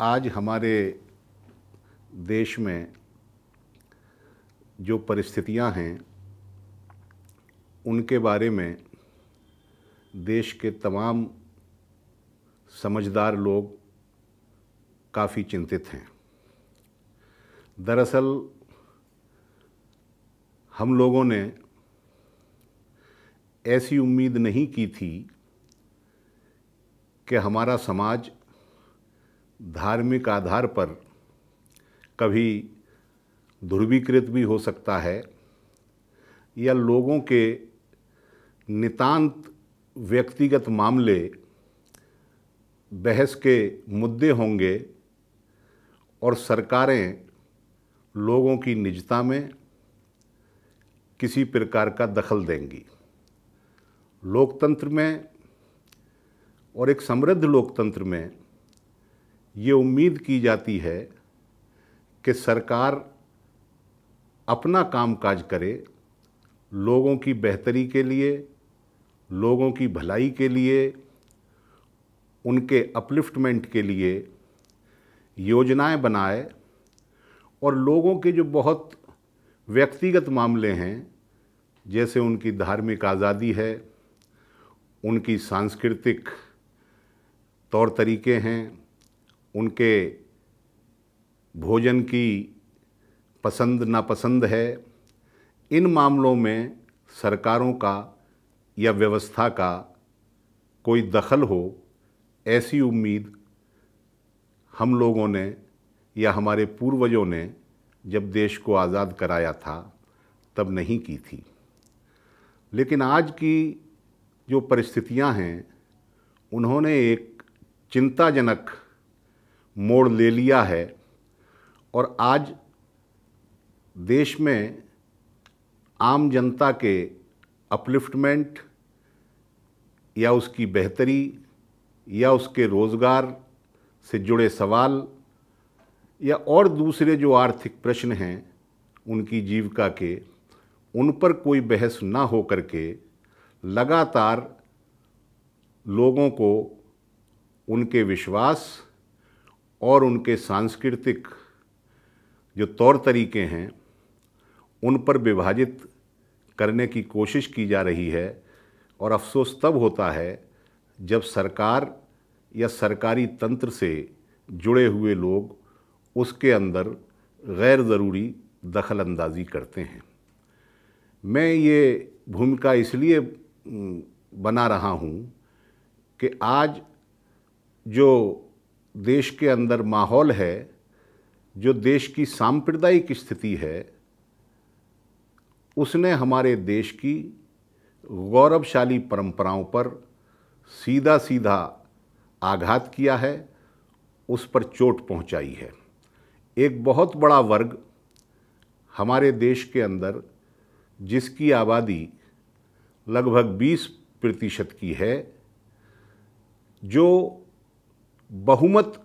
आज हमारे देश में जो परिस्थितियां हैं उनके बारे में देश के तमाम समझदार लोग काफ़ी चिंतित हैं दरअसल हम लोगों ने ऐसी उम्मीद नहीं की थी कि हमारा समाज धार्मिक आधार पर कभी ध्रुवीकृत भी हो सकता है या लोगों के नितांत व्यक्तिगत मामले बहस के मुद्दे होंगे और सरकारें लोगों की निजता में किसी प्रकार का दखल देंगी लोकतंत्र में और एक समृद्ध लोकतंत्र में ये उम्मीद की जाती है कि सरकार अपना कामकाज करे लोगों की बेहतरी के लिए लोगों की भलाई के लिए उनके अपलिफ्टमेंट के लिए योजनाएं बनाए और लोगों के जो बहुत व्यक्तिगत मामले हैं जैसे उनकी धार्मिक आज़ादी है उनकी सांस्कृतिक तौर तरीके हैं उनके भोजन की पसंद नापसंद है इन मामलों में सरकारों का या व्यवस्था का कोई दखल हो ऐसी उम्मीद हम लोगों ने या हमारे पूर्वजों ने जब देश को आज़ाद कराया था तब नहीं की थी लेकिन आज की जो परिस्थितियां हैं उन्होंने एक चिंताजनक मोड़ ले लिया है और आज देश में आम जनता के अपलिफ्टमेंट या उसकी बेहतरी या उसके रोज़गार से जुड़े सवाल या और दूसरे जो आर्थिक प्रश्न हैं उनकी जीविका के उन पर कोई बहस ना हो करके लगातार लोगों को उनके विश्वास और उनके सांस्कृतिक जो तौर तरीके हैं उन पर विभाजित करने की कोशिश की जा रही है और अफसोस तब होता है जब सरकार या सरकारी तंत्र से जुड़े हुए लोग उसके अंदर गैर ज़रूरी दखल अंदाजी करते हैं मैं ये भूमिका इसलिए बना रहा हूँ कि आज जो देश के अंदर माहौल है जो देश की सांप्रदायिक स्थिति है उसने हमारे देश की गौरवशाली परंपराओं पर सीधा सीधा आघात किया है उस पर चोट पहुंचाई है एक बहुत बड़ा वर्ग हमारे देश के अंदर जिसकी आबादी लगभग 20 प्रतिशत की है जो बहुमत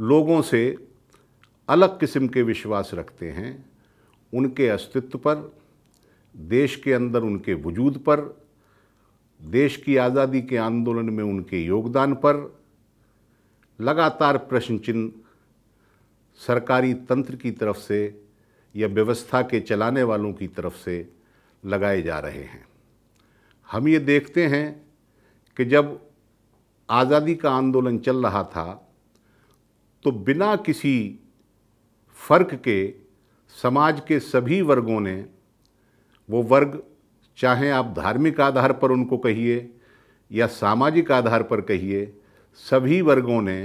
लोगों से अलग किस्म के विश्वास रखते हैं उनके अस्तित्व पर देश के अंदर उनके वजूद पर देश की आज़ादी के आंदोलन में उनके योगदान पर लगातार प्रश्न चिन्ह सरकारी तंत्र की तरफ से या व्यवस्था के चलाने वालों की तरफ से लगाए जा रहे हैं हम ये देखते हैं कि जब आज़ादी का आंदोलन चल रहा था तो बिना किसी फ़र्क के समाज के सभी वर्गों ने वो वर्ग चाहे आप धार्मिक आधार पर उनको कहिए या सामाजिक आधार पर कहिए सभी वर्गों ने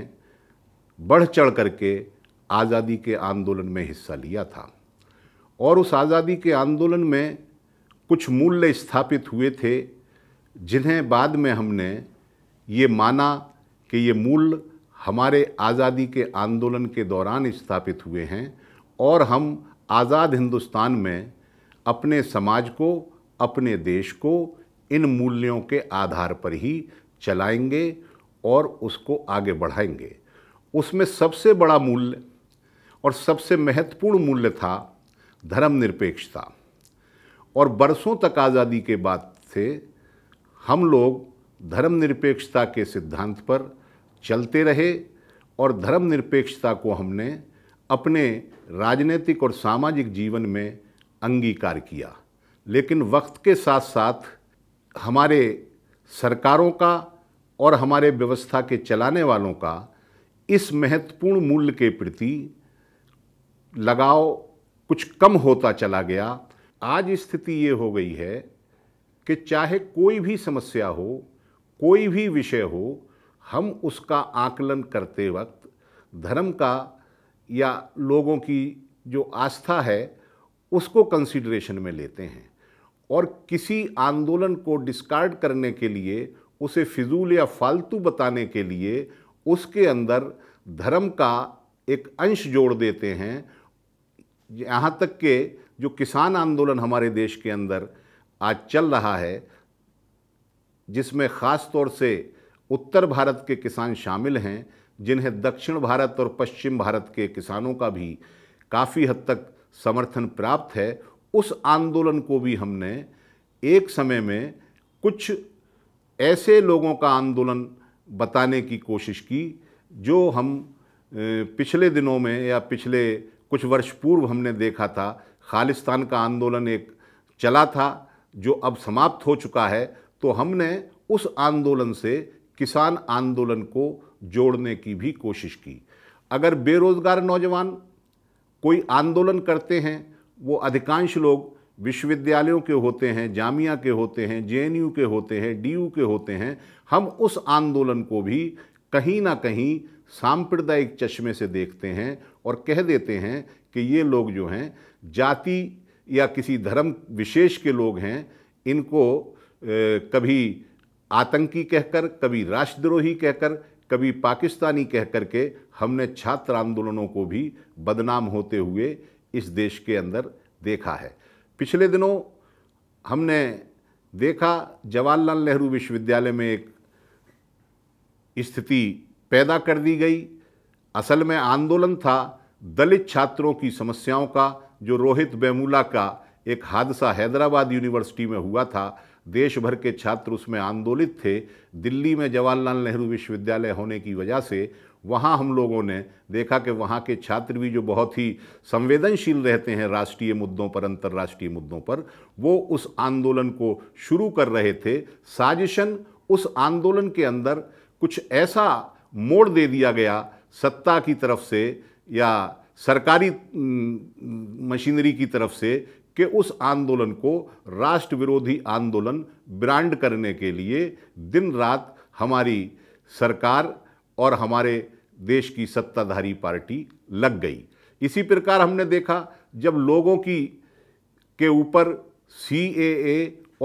बढ़ चढ़ करके आज़ादी के आंदोलन में हिस्सा लिया था और उस आज़ादी के आंदोलन में कुछ मूल्य स्थापित हुए थे जिन्हें बाद में हमने ये माना कि ये मूल हमारे आज़ादी के आंदोलन के दौरान स्थापित हुए हैं और हम आज़ाद हिंदुस्तान में अपने समाज को अपने देश को इन मूल्यों के आधार पर ही चलाएंगे और उसको आगे बढ़ाएंगे उसमें सबसे बड़ा मूल्य और सबसे महत्वपूर्ण मूल्य था धर्मनिरपेक्षता और बरसों तक आज़ादी के बाद से हम लोग धर्मनिरपेक्षता के सिद्धांत पर चलते रहे और धर्मनिरपेक्षता को हमने अपने राजनीतिक और सामाजिक जीवन में अंगीकार किया लेकिन वक्त के साथ साथ हमारे सरकारों का और हमारे व्यवस्था के चलाने वालों का इस महत्वपूर्ण मूल्य के प्रति लगाव कुछ कम होता चला गया आज स्थिति ये हो गई है कि चाहे कोई भी समस्या हो कोई भी विषय हो हम उसका आकलन करते वक्त धर्म का या लोगों की जो आस्था है उसको कंसीडरेशन में लेते हैं और किसी आंदोलन को डिस्कार्ड करने के लिए उसे फिजूल या फालतू बताने के लिए उसके अंदर धर्म का एक अंश जोड़ देते हैं यहाँ तक के जो किसान आंदोलन हमारे देश के अंदर आज चल रहा है जिसमें ख़ास तौर से उत्तर भारत के किसान शामिल हैं जिन्हें दक्षिण भारत और पश्चिम भारत के किसानों का भी काफ़ी हद तक समर्थन प्राप्त है उस आंदोलन को भी हमने एक समय में कुछ ऐसे लोगों का आंदोलन बताने की कोशिश की जो हम पिछले दिनों में या पिछले कुछ वर्ष पूर्व हमने देखा था खालिस्तान का आंदोलन एक चला था जो अब समाप्त हो चुका है तो हमने उस आंदोलन से किसान आंदोलन को जोड़ने की भी कोशिश की अगर बेरोज़गार नौजवान कोई आंदोलन करते हैं वो अधिकांश लोग विश्वविद्यालयों के होते हैं जामिया के होते हैं जेएनयू के होते हैं डीयू के होते हैं हम उस आंदोलन को भी कहीं ना कहीं सांप्रदायिक चश्मे से देखते हैं और कह देते हैं कि ये लोग जो हैं जाति या किसी धर्म विशेष के लोग हैं इनको कभी आतंकी कहकर कभी राष्ट्रद्रोही कहकर कभी पाकिस्तानी कह के हमने छात्र आंदोलनों को भी बदनाम होते हुए इस देश के अंदर देखा है पिछले दिनों हमने देखा जवाहरलाल नेहरू विश्वविद्यालय में एक स्थिति पैदा कर दी गई असल में आंदोलन था दलित छात्रों की समस्याओं का जो रोहित बेमूला का एक हादसा हैदराबाद यूनिवर्सिटी में हुआ था देश भर के छात्र उसमें आंदोलित थे दिल्ली में जवाहरलाल नेहरू विश्वविद्यालय होने की वजह से वहाँ हम लोगों ने देखा कि वहाँ के छात्र भी जो बहुत ही संवेदनशील रहते हैं राष्ट्रीय मुद्दों पर अंतर्राष्ट्रीय मुद्दों पर वो उस आंदोलन को शुरू कर रहे थे साजिशन उस आंदोलन के अंदर कुछ ऐसा मोड़ दे दिया गया सत्ता की तरफ से या सरकारी मशीनरी की तरफ से कि उस आंदोलन को राष्ट्र विरोधी आंदोलन ब्रांड करने के लिए दिन रात हमारी सरकार और हमारे देश की सत्ताधारी पार्टी लग गई इसी प्रकार हमने देखा जब लोगों की के ऊपर सी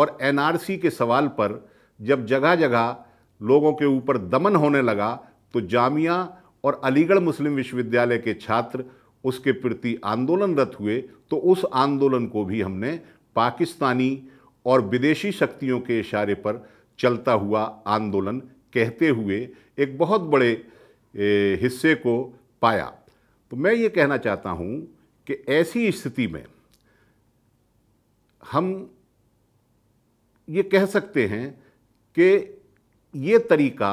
और एनआरसी के सवाल पर जब जगह जगह लोगों के ऊपर दमन होने लगा तो जामिया और अलीगढ़ मुस्लिम विश्वविद्यालय के छात्र उसके प्रति आंदोलनरत हुए तो उस आंदोलन को भी हमने पाकिस्तानी और विदेशी शक्तियों के इशारे पर चलता हुआ आंदोलन कहते हुए एक बहुत बड़े हिस्से को पाया तो मैं ये कहना चाहता हूँ कि ऐसी स्थिति में हम ये कह सकते हैं कि ये तरीका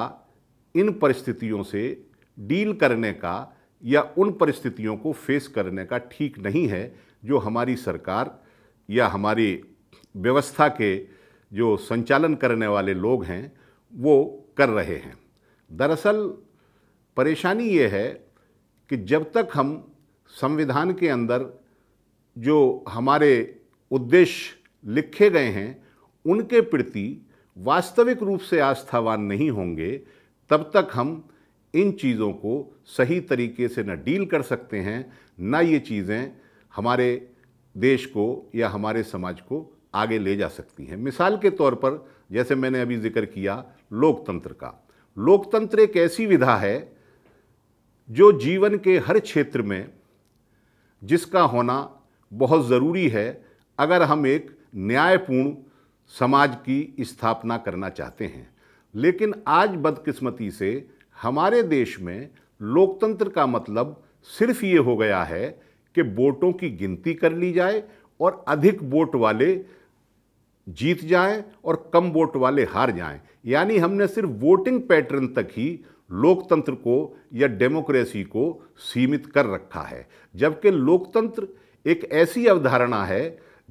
इन परिस्थितियों से डील करने का या उन परिस्थितियों को फेस करने का ठीक नहीं है जो हमारी सरकार या हमारी व्यवस्था के जो संचालन करने वाले लोग हैं वो कर रहे हैं दरअसल परेशानी ये है कि जब तक हम संविधान के अंदर जो हमारे उद्देश्य लिखे गए हैं उनके प्रति वास्तविक रूप से आस्थावान नहीं होंगे तब तक हम इन चीज़ों को सही तरीके से न डील कर सकते हैं न ये चीज़ें हमारे देश को या हमारे समाज को आगे ले जा सकती हैं मिसाल के तौर पर जैसे मैंने अभी जिक्र किया लोकतंत्र का लोकतंत्र एक ऐसी विधा है जो जीवन के हर क्षेत्र में जिसका होना बहुत ज़रूरी है अगर हम एक न्यायपूर्ण समाज की स्थापना करना चाहते हैं लेकिन आज बदकिस्मती से हमारे देश में लोकतंत्र का मतलब सिर्फ ये हो गया है कि वोटों की गिनती कर ली जाए और अधिक वोट वाले जीत जाएं और कम वोट वाले हार जाएं यानी हमने सिर्फ वोटिंग पैटर्न तक ही लोकतंत्र को या डेमोक्रेसी को सीमित कर रखा है जबकि लोकतंत्र एक ऐसी अवधारणा है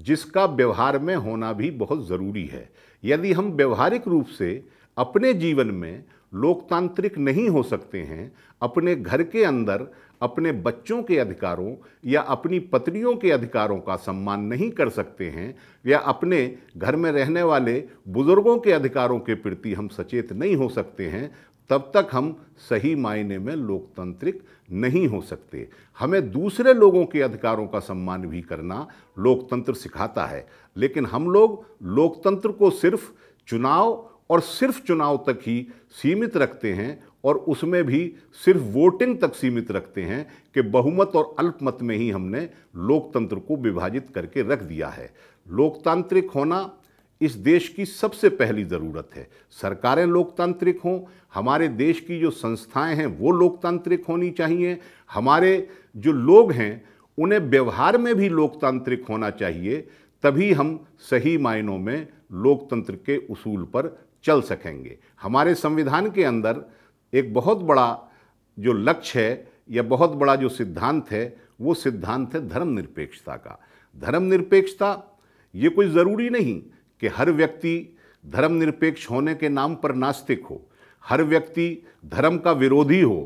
जिसका व्यवहार में होना भी बहुत ज़रूरी है यदि हम व्यवहारिक रूप से अपने जीवन में लोकतांत्रिक नहीं हो सकते हैं अपने घर के अंदर अपने बच्चों के अधिकारों या अपनी पत्नियों के अधिकारों का सम्मान नहीं कर सकते हैं या अपने घर में रहने वाले बुज़ुर्गों के अधिकारों के प्रति हम सचेत नहीं हो सकते हैं तब तक हम सही मायने में लोकतांत्रिक नहीं हो सकते हमें दूसरे लोगों के अधिकारों का सम्मान भी करना लोकतंत्र सिखाता है लेकिन हम लोग लोकतंत्र को सिर्फ चुनाव और सिर्फ चुनाव तक ही सीमित रखते हैं और उसमें भी सिर्फ वोटिंग तक सीमित रखते हैं कि बहुमत और अल्पमत में ही हमने लोकतंत्र को विभाजित करके रख दिया है लोकतांत्रिक होना इस देश की सबसे पहली ज़रूरत है सरकारें लोकतांत्रिक हों हमारे देश की जो संस्थाएं हैं वो लोकतांत्रिक होनी चाहिए हमारे जो लोग हैं उन्हें व्यवहार में भी लोकतांत्रिक होना चाहिए तभी हम सही मायनों में लोकतंत्र के उसूल पर चल सकेंगे हमारे संविधान के अंदर एक बहुत बड़ा जो लक्ष्य है या बहुत बड़ा जो सिद्धांत है वो सिद्धांत है धर्मनिरपेक्षता का धर्मनिरपेक्षता ये कोई ज़रूरी नहीं कि हर व्यक्ति धर्मनिरपेक्ष होने के नाम पर नास्तिक हो हर व्यक्ति धर्म का विरोधी हो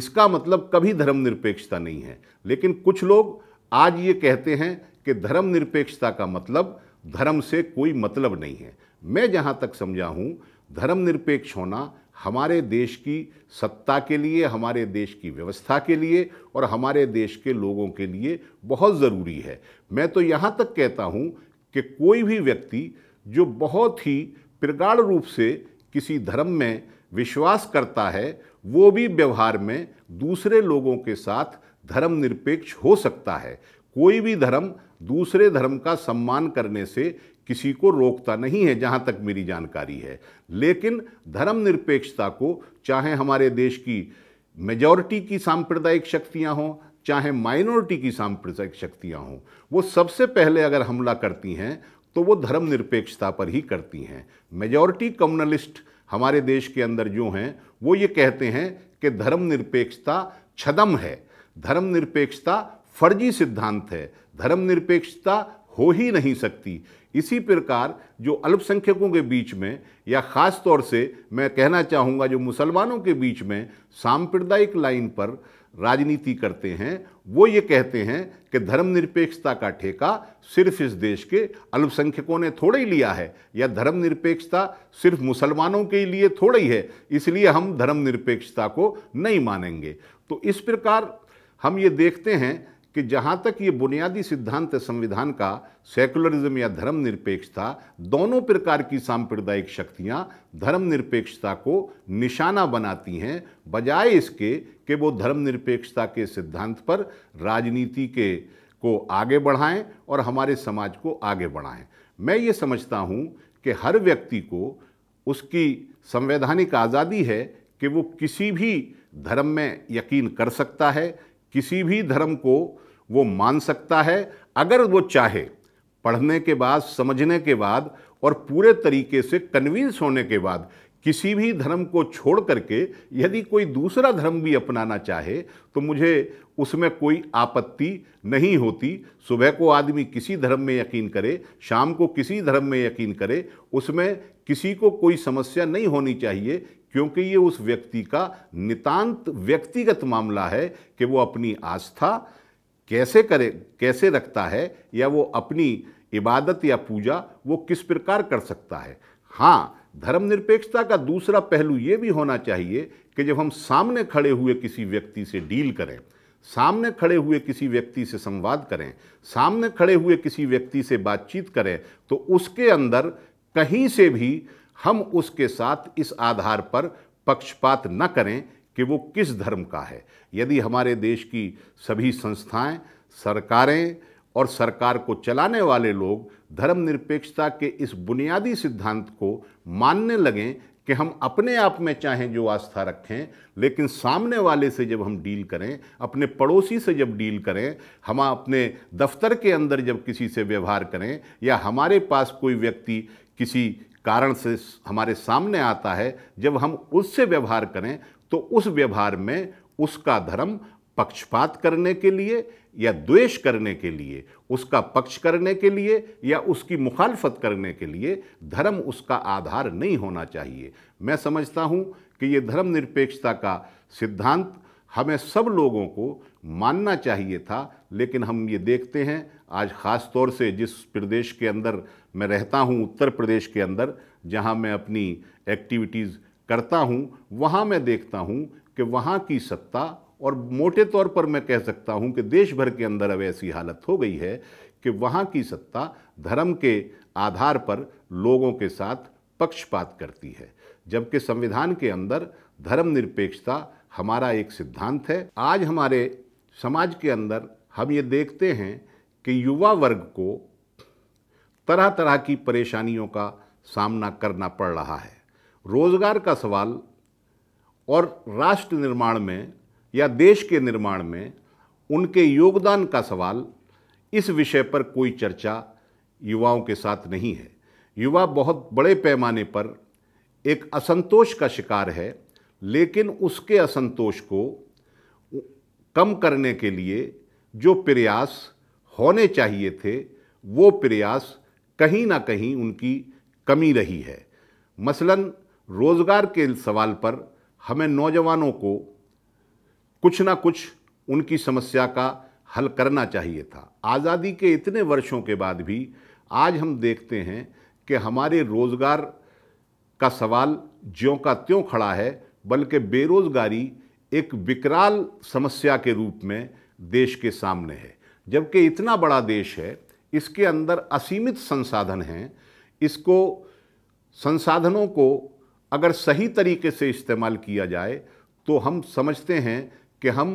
इसका मतलब कभी धर्मनिरपेक्षता नहीं है लेकिन कुछ लोग आज ये कहते हैं कि धर्मनिरपेक्षता का मतलब धर्म से कोई मतलब नहीं है मैं जहाँ तक समझा हूँ धर्मनिरपेक्ष होना हमारे देश की सत्ता के लिए हमारे देश की व्यवस्था के लिए और हमारे देश के लोगों के लिए बहुत ज़रूरी है मैं तो यहाँ तक कहता हूँ कि कोई भी व्यक्ति जो बहुत ही प्रगाढ़ रूप से किसी धर्म में विश्वास करता है वो भी व्यवहार में दूसरे लोगों के साथ धर्मनिरपेक्ष हो सकता है कोई भी धर्म दूसरे धर्म का सम्मान करने से किसी को रोकता नहीं है जहाँ तक मेरी जानकारी है लेकिन धर्मनिरपेक्षता को चाहे हमारे देश की मेजॉरिटी की सांप्रदायिक शक्तियाँ हों चाहे माइनॉरिटी की सांप्रदायिक शक्तियाँ हों वो सबसे पहले अगर हमला करती हैं तो वो धर्मनिरपेक्षता पर ही करती हैं मेजॉरिटी कम्युनलिस्ट हमारे देश के अंदर जो हैं वो ये कहते हैं कि धर्मनिरपेक्षता छदम है धर्मनिरपेक्षता फर्जी सिद्धांत है धर्मनिरपेक्षता हो ही नहीं सकती इसी प्रकार जो अल्पसंख्यकों के बीच में या ख़ास तौर से मैं कहना चाहूँगा जो मुसलमानों के बीच में सांप्रदायिक लाइन पर राजनीति करते हैं वो ये कहते हैं कि धर्मनिरपेक्षता का ठेका सिर्फ इस देश के अल्पसंख्यकों ने थोड़ा ही लिया है या धर्मनिरपेक्षता सिर्फ मुसलमानों के लिए थोड़ा ही है इसलिए हम धर्मनिरपेक्षता को नहीं मानेंगे तो इस प्रकार हम ये देखते हैं कि जहाँ तक ये बुनियादी सिद्धांत संविधान का सेकुलरिज्म या धर्मनिरपेक्षता दोनों प्रकार की सांप्रदायिक शक्तियाँ धर्मनिरपेक्षता को निशाना बनाती हैं बजाय इसके कि वो धर्मनिरपेक्षता के सिद्धांत पर राजनीति के को आगे बढ़ाएं और हमारे समाज को आगे बढ़ाएं मैं ये समझता हूँ कि हर व्यक्ति को उसकी संवैधानिक आज़ादी है कि वो किसी भी धर्म में यकीन कर सकता है किसी भी धर्म को वो मान सकता है अगर वो चाहे पढ़ने के बाद समझने के बाद और पूरे तरीके से कन्विंस होने के बाद किसी भी धर्म को छोड़ करके यदि कोई दूसरा धर्म भी अपनाना चाहे तो मुझे उसमें कोई आपत्ति नहीं होती सुबह को आदमी किसी धर्म में यकीन करे शाम को किसी धर्म में यकीन करे उसमें किसी को कोई समस्या नहीं होनी चाहिए क्योंकि ये उस व्यक्ति का नितांत व्यक्तिगत मामला है कि वो अपनी आस्था कैसे करे कैसे रखता है या वो अपनी इबादत या पूजा वो किस प्रकार कर सकता है हाँ धर्मनिरपेक्षता का दूसरा पहलू ये भी होना चाहिए कि जब हम सामने खड़े हुए किसी व्यक्ति से डील करें सामने खड़े हुए किसी व्यक्ति से संवाद करें सामने खड़े हुए किसी व्यक्ति से बातचीत करें तो उसके अंदर कहीं से भी हम उसके साथ इस आधार पर पक्षपात न करें कि वो किस धर्म का है यदि हमारे देश की सभी संस्थाएं सरकारें और सरकार को चलाने वाले लोग धर्मनिरपेक्षता के इस बुनियादी सिद्धांत को मानने लगें कि हम अपने आप में चाहें जो आस्था रखें लेकिन सामने वाले से जब हम डील करें अपने पड़ोसी से जब डील करें हम अपने दफ्तर के अंदर जब किसी से व्यवहार करें या हमारे पास कोई व्यक्ति किसी कारण से हमारे सामने आता है जब हम उससे व्यवहार करें तो उस व्यवहार में उसका धर्म पक्षपात करने के लिए या द्वेष करने के लिए उसका पक्ष करने के लिए या उसकी मुखालफत करने के लिए धर्म उसका आधार नहीं होना चाहिए मैं समझता हूँ कि ये धर्मनिरपेक्षता का सिद्धांत हमें सब लोगों को मानना चाहिए था लेकिन हम ये देखते हैं आज ख़ास तौर से जिस प्रदेश के अंदर मैं रहता हूँ उत्तर प्रदेश के अंदर जहाँ मैं अपनी एक्टिविटीज़ करता हूँ वहाँ मैं देखता हूँ कि वहाँ की सत्ता और मोटे तौर पर मैं कह सकता हूँ कि देश भर के अंदर अब ऐसी हालत हो गई है कि वहाँ की सत्ता धर्म के आधार पर लोगों के साथ पक्षपात करती है जबकि संविधान के अंदर धर्मनिरपेक्षता हमारा एक सिद्धांत है आज हमारे समाज के अंदर हम ये देखते हैं कि युवा वर्ग को तरह तरह की परेशानियों का सामना करना पड़ रहा है रोजगार का सवाल और राष्ट्र निर्माण में या देश के निर्माण में उनके योगदान का सवाल इस विषय पर कोई चर्चा युवाओं के साथ नहीं है युवा बहुत बड़े पैमाने पर एक असंतोष का शिकार है लेकिन उसके असंतोष को कम करने के लिए जो प्रयास होने चाहिए थे वो प्रयास कहीं ना कहीं उनकी कमी रही है मसलन रोज़गार के सवाल पर हमें नौजवानों को कुछ ना कुछ उनकी समस्या का हल करना चाहिए था आज़ादी के इतने वर्षों के बाद भी आज हम देखते हैं कि हमारे रोज़गार का सवाल ज्यों का त्यों खड़ा है बल्कि बेरोज़गारी एक विकराल समस्या के रूप में देश के सामने है जबकि इतना बड़ा देश है इसके अंदर असीमित संसाधन हैं इसको संसाधनों को अगर सही तरीके से इस्तेमाल किया जाए तो हम समझते हैं कि हम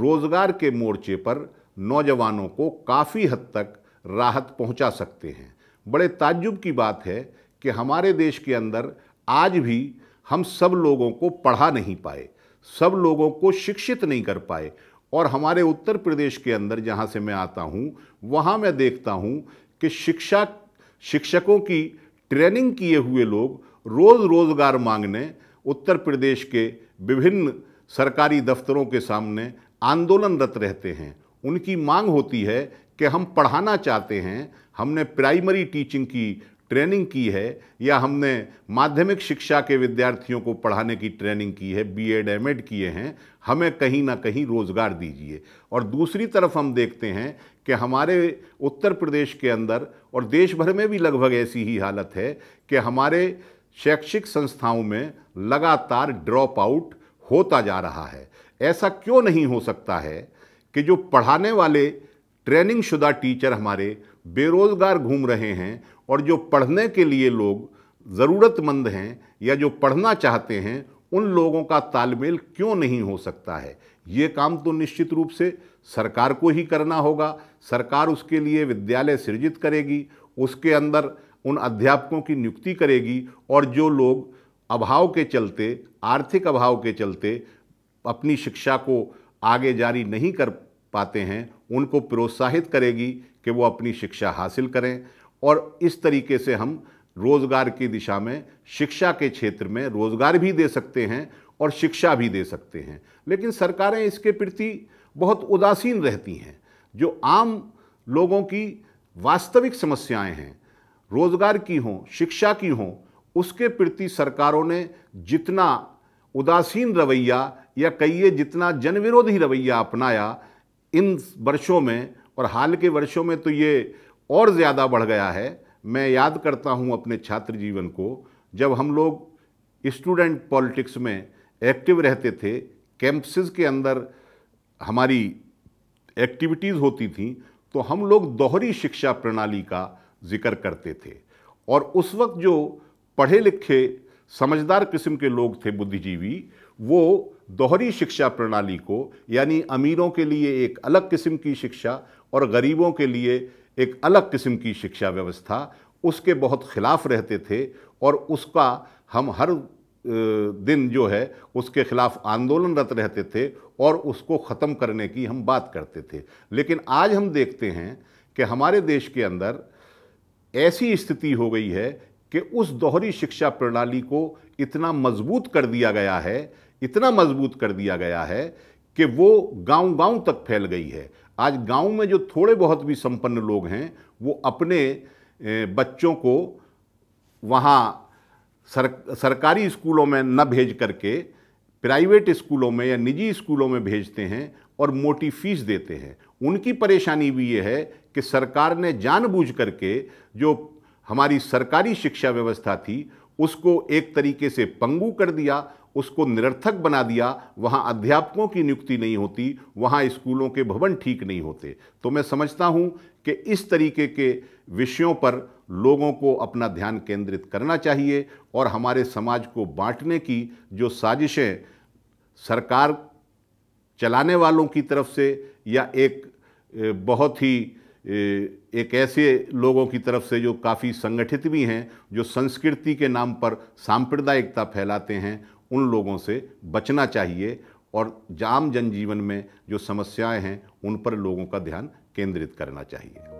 रोज़गार के मोर्चे पर नौजवानों को काफ़ी हद तक राहत पहुंचा सकते हैं बड़े ताज्जुब की बात है कि हमारे देश के अंदर आज भी हम सब लोगों को पढ़ा नहीं पाए सब लोगों को शिक्षित नहीं कर पाए और हमारे उत्तर प्रदेश के अंदर जहाँ से मैं आता हूँ वहाँ मैं देखता हूँ कि शिक्षा शिक्षकों की ट्रेनिंग किए हुए लोग रोज़ रोज़गार मांगने उत्तर प्रदेश के विभिन्न सरकारी दफ्तरों के सामने आंदोलनरत रहते हैं उनकी मांग होती है कि हम पढ़ाना चाहते हैं हमने प्राइमरी टीचिंग की ट्रेनिंग की है या हमने माध्यमिक शिक्षा के विद्यार्थियों को पढ़ाने की ट्रेनिंग की है बी एड एम एड किए हैं हमें कहीं ना कहीं रोज़गार दीजिए और दूसरी तरफ हम देखते हैं कि हमारे उत्तर प्रदेश के अंदर और देश भर में भी लगभग ऐसी ही हालत है कि हमारे शैक्षिक संस्थाओं में लगातार ड्रॉप आउट होता जा रहा है ऐसा क्यों नहीं हो सकता है कि जो पढ़ाने वाले ट्रेनिंग शुदा टीचर हमारे बेरोज़गार घूम रहे हैं और जो पढ़ने के लिए लोग ज़रूरतमंद हैं या जो पढ़ना चाहते हैं उन लोगों का तालमेल क्यों नहीं हो सकता है ये काम तो निश्चित रूप से सरकार को ही करना होगा सरकार उसके लिए विद्यालय सृजित करेगी उसके अंदर उन अध्यापकों की नियुक्ति करेगी और जो लोग अभाव के चलते आर्थिक अभाव के चलते अपनी शिक्षा को आगे जारी नहीं कर पाते हैं उनको प्रोत्साहित करेगी कि वो अपनी शिक्षा हासिल करें और इस तरीके से हम रोज़गार की दिशा में शिक्षा के क्षेत्र में रोज़गार भी दे सकते हैं और शिक्षा भी दे सकते हैं लेकिन सरकारें इसके प्रति बहुत उदासीन रहती हैं जो आम लोगों की वास्तविक समस्याएं हैं रोज़गार की हों शिक्षा की हों उसके प्रति सरकारों ने जितना उदासीन रवैया या कहिए जितना जनविरोधी रवैया अपनाया इन वर्षों में और हाल के वर्षों में तो ये और ज़्यादा बढ़ गया है मैं याद करता हूँ अपने छात्र जीवन को जब हम लोग स्टूडेंट पॉलिटिक्स में एक्टिव रहते थे कैंपसेस के अंदर हमारी एक्टिविटीज़ होती थी तो हम लोग दोहरी शिक्षा प्रणाली का जिक्र करते थे और उस वक्त जो पढ़े लिखे समझदार किस्म के लोग थे बुद्धिजीवी वो दोहरी शिक्षा प्रणाली को यानी अमीरों के लिए एक अलग किस्म की शिक्षा और गरीबों के लिए एक अलग किस्म की शिक्षा व्यवस्था उसके बहुत खिलाफ रहते थे और उसका हम हर दिन जो है उसके खिलाफ आंदोलनरत रहते थे और उसको ख़त्म करने की हम बात करते थे लेकिन आज हम देखते हैं कि हमारे देश के अंदर ऐसी स्थिति हो गई है कि उस दोहरी शिक्षा प्रणाली को इतना मजबूत कर दिया गया है इतना मजबूत कर दिया गया है कि वो गांव-गांव तक फैल गई है आज गांव में जो थोड़े बहुत भी संपन्न लोग हैं वो अपने बच्चों को वहाँ सर, सरकारी स्कूलों में न भेज करके प्राइवेट स्कूलों में या निजी स्कूलों में भेजते हैं और मोटी फीस देते हैं उनकी परेशानी भी ये है कि सरकार ने जानबूझ करके जो हमारी सरकारी शिक्षा व्यवस्था थी उसको एक तरीके से पंगु कर दिया उसको निरर्थक बना दिया वहाँ अध्यापकों की नियुक्ति नहीं होती वहाँ स्कूलों के भवन ठीक नहीं होते तो मैं समझता हूँ कि इस तरीके के विषयों पर लोगों को अपना ध्यान केंद्रित करना चाहिए और हमारे समाज को बांटने की जो साजिशें सरकार चलाने वालों की तरफ से या एक बहुत ही एक ऐसे लोगों की तरफ से जो काफ़ी संगठित भी हैं जो संस्कृति के नाम पर सांप्रदायिकता फैलाते हैं उन लोगों से बचना चाहिए और आम जनजीवन में जो समस्याएं हैं उन पर लोगों का ध्यान केंद्रित करना चाहिए